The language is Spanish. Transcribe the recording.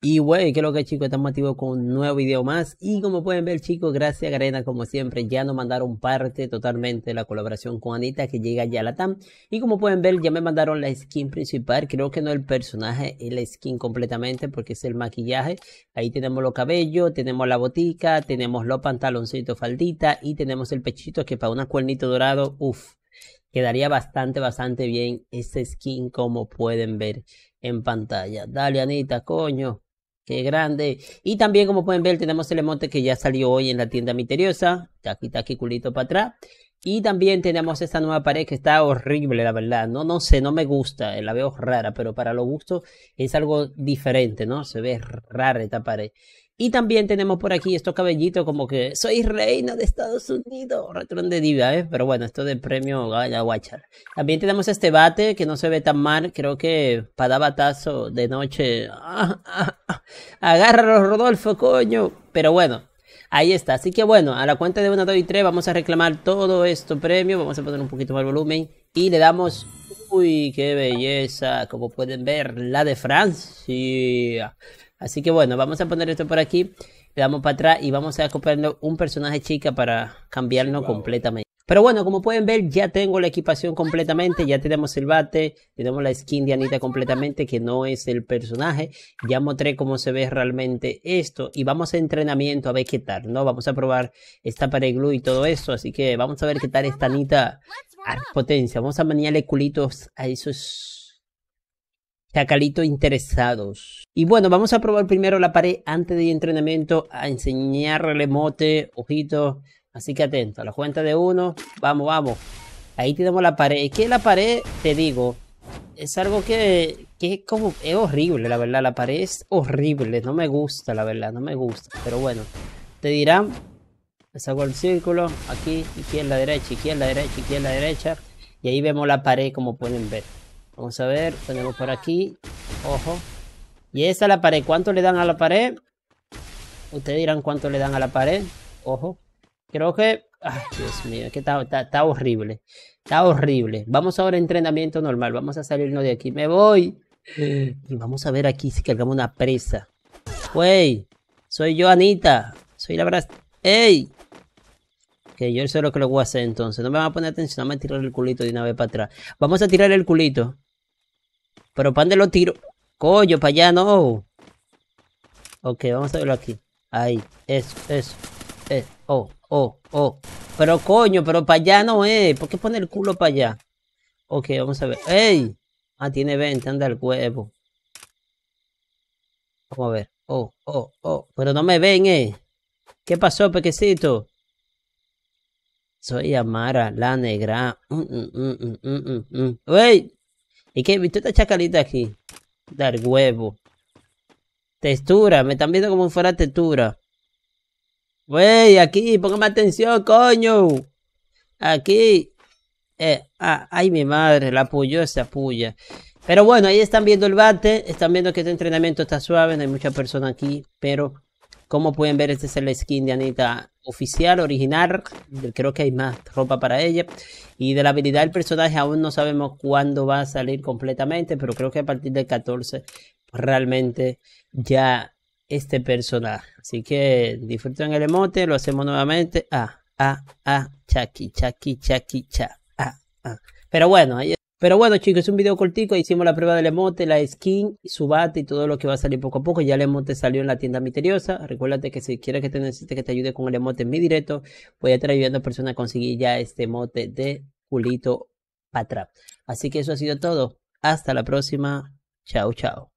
Y bueno, lo que chicos, estamos activos con un nuevo video más. Y como pueden ver chicos, gracias a Garena como siempre, ya nos mandaron parte totalmente de la colaboración con Anita que llega ya a la TAM. Y como pueden ver, ya me mandaron la skin principal, creo que no el personaje, es la skin completamente porque es el maquillaje. Ahí tenemos los cabellos, tenemos la botica, tenemos los pantaloncitos faldita y tenemos el pechito que para un cuernito dorado, uff, quedaría bastante, bastante bien esa skin como pueden ver en pantalla. Dale Anita, coño. Qué grande. Y también, como pueden ver, tenemos el emote que ya salió hoy en la tienda misteriosa. Taqui, taqui, culito para atrás. Y también tenemos esta nueva pared que está horrible, la verdad. No, no sé, no me gusta. Eh, la veo rara, pero para lo gusto es algo diferente, ¿no? Se ve rara esta pared. Y también tenemos por aquí estos cabellitos como que soy reina de Estados Unidos, Retrón de diva, ¿eh? pero bueno, esto de premio Gala ah, Watcher. También tenemos este bate que no se ve tan mal, creo que para batazo de noche. Ah, ah, Agárralo, Rodolfo, coño. Pero bueno, ahí está. Así que bueno, a la cuenta de 1, 2 y 3 vamos a reclamar todo esto premio, vamos a poner un poquito más volumen y le damos Uy, qué belleza. Como pueden ver, la de Francia. Así que bueno, vamos a poner esto por aquí. Le damos para atrás y vamos a comprando un personaje chica para cambiarlo completamente. Pero bueno, como pueden ver, ya tengo la equipación completamente, ya tenemos el bate, tenemos la skin de Anita completamente, que no es el personaje. Ya mostré cómo se ve realmente esto y vamos a entrenamiento a ver qué tal, ¿no? Vamos a probar esta pared glue y todo eso, así que vamos a ver qué tal esta Anita a ah, potencia. Vamos a maniarle culitos a esos Chacalito interesados. Y bueno, vamos a probar primero la pared antes de entrenamiento a enseñarle mote, ojito. Así que atento, a la cuenta de uno. Vamos, vamos. Ahí tenemos la pared. Es que la pared, te digo, es algo que, que es como, es horrible, la verdad. La pared es horrible. No me gusta, la verdad, no me gusta. Pero bueno, te dirán, saco el círculo, aquí, la derecha, la derecha, la derecha. Y ahí vemos la pared como pueden ver. Vamos a ver, tenemos por aquí. Ojo. Y esa es la pared. ¿Cuánto le dan a la pared? Ustedes dirán cuánto le dan a la pared. Ojo. Creo que... Ay, Dios mío, es que está, horrible. Está horrible. Vamos ahora a entrenamiento normal. Vamos a salirnos de aquí. Me voy. vamos a ver aquí si cargamos una presa. Wey, soy yo, Anita. Soy la verdad. ¡Ey! Que yo eso lo que lo voy a hacer entonces. No me van a poner atención, Vamos me a tirar el culito de una vez para atrás. Vamos a tirar el culito. Pero ¿para donde lo tiro? Coño, para allá no. Ok, vamos a verlo aquí. Ahí, eso, eso. Eh, oh, oh, oh. Pero coño, pero para allá no Eh. ¿Por qué pone el culo para allá? Ok, vamos a ver. ¡Ey! Ah, tiene 20, anda el huevo. Vamos a ver. Oh, oh, oh. Pero no me ven, eh. ¿Qué pasó, pequecito? Soy Amara, la negra. Mm, mm, mm, mm ¡Ey! ¿Y qué? ¿Viste esta chacalita aquí? Dar huevo. Textura, me están viendo como fuera textura. Wey, aquí, póngame atención, coño. Aquí. Eh, ah, ay, mi madre, la puyó esa puya. Pero bueno, ahí están viendo el bate, están viendo que este entrenamiento está suave, no hay mucha persona aquí, pero como pueden ver, este es el skin de Anita oficial, original. Creo que hay más ropa para ella. Y de la habilidad del personaje aún no sabemos cuándo va a salir completamente, pero creo que a partir del 14 realmente ya este personaje. Así que disfruten el emote, lo hacemos nuevamente. Ah, ah, ah, chaki, chaki, chaki, cha. Ah, ah. Pero bueno, ahí pero bueno, chicos, es un video cortico. Hicimos la prueba del emote, la skin, su bate y todo lo que va a salir poco a poco. Ya el emote salió en la tienda misteriosa. Recuérdate que si quieres que te necesite que te ayude con el emote en mi directo, voy a estar ayudando a personas a conseguir ya este emote de culito patra Así que eso ha sido todo. Hasta la próxima. Chao, chao.